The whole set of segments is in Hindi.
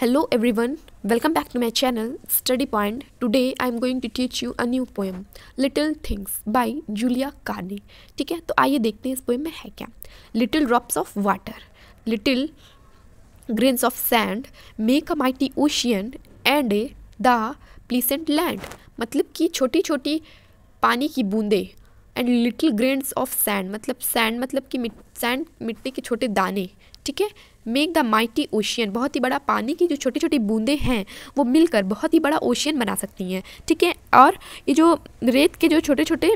hello everyone welcome back to my channel study point today I am going to teach you a new poem little things by Julia Carney ठीक है तो आइए देखते हैं इस पोएम में है क्या little drops of water little grains of sand make a mighty ocean and a the pleasant land मतलब कि छोटी छोटी पानी की बूंदे and little grains of sand मतलब सैंड मतलब कि सैंड मिट्टी के छोटे दाने ठीक है मेक द माइटी ओशियन बहुत ही बड़ा पानी की जो छोटी छोटी बूंदें हैं वो मिलकर बहुत ही बड़ा ओशियन बना सकती हैं ठीक है और ये जो रेत के जो छोटे छोटे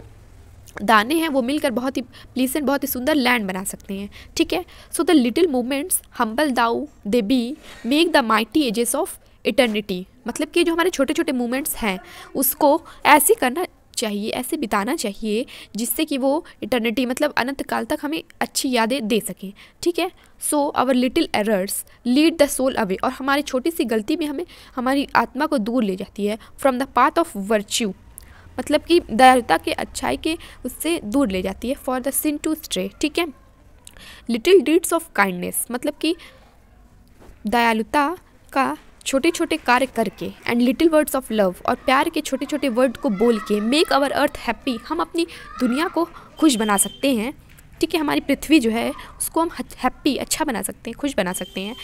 दाने हैं वो मिलकर बहुत ही प्लीसेंट बहुत ही सुंदर लैंड बना सकते हैं ठीक है so the little moments humble though they be make the mighty ages of eternity मतलब कि जो हमारे छोटे छोटे मूवमेंट्स हैं उसको ऐसे करना चाहिए ऐसे बिताना चाहिए जिससे कि वो इटर्निटी मतलब अनंत काल तक हमें अच्छी यादें दे सकें ठीक है so our little errors lead the soul away और हमारी छोटी सी गलती भी हमें हमारी आत्मा को दूर ले जाती है from the path of virtue मतलब कि दयालुता के अच्छाई के उससे दूर ले जाती है for the sin to stray ठीक है लिटिल डीड्स ऑफ काइंडनेस मतलब कि दयालुता का छोटे छोटे कार्य करके and little words of love और प्यार के छोटे छोटे वर्ड को बोल के मेक आवर अर्थ हैप्पी हम अपनी दुनिया को खुश बना सकते हैं ठीक है हमारी पृथ्वी जो है उसको हम हैप्पी अच्छा बना सकते हैं खुश बना सकते हैं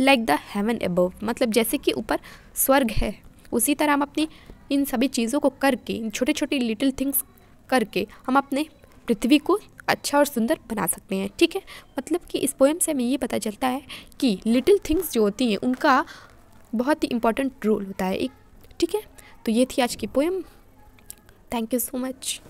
लाइक द हेवन एबव मतलब जैसे कि ऊपर स्वर्ग है उसी तरह हम अपनी इन सभी चीज़ों को करके इन छोटे छोटे लिटिल थिंग्स करके हम अपने पृथ्वी को अच्छा और सुंदर बना सकते हैं ठीक है मतलब कि इस पोएम से हमें ये पता चलता है कि लिटिल थिंग्स जो होती हैं उनका बहुत ही इम्पॉर्टेंट रोल होता है एक ठीक है तो ये थी आज की poem thank you so much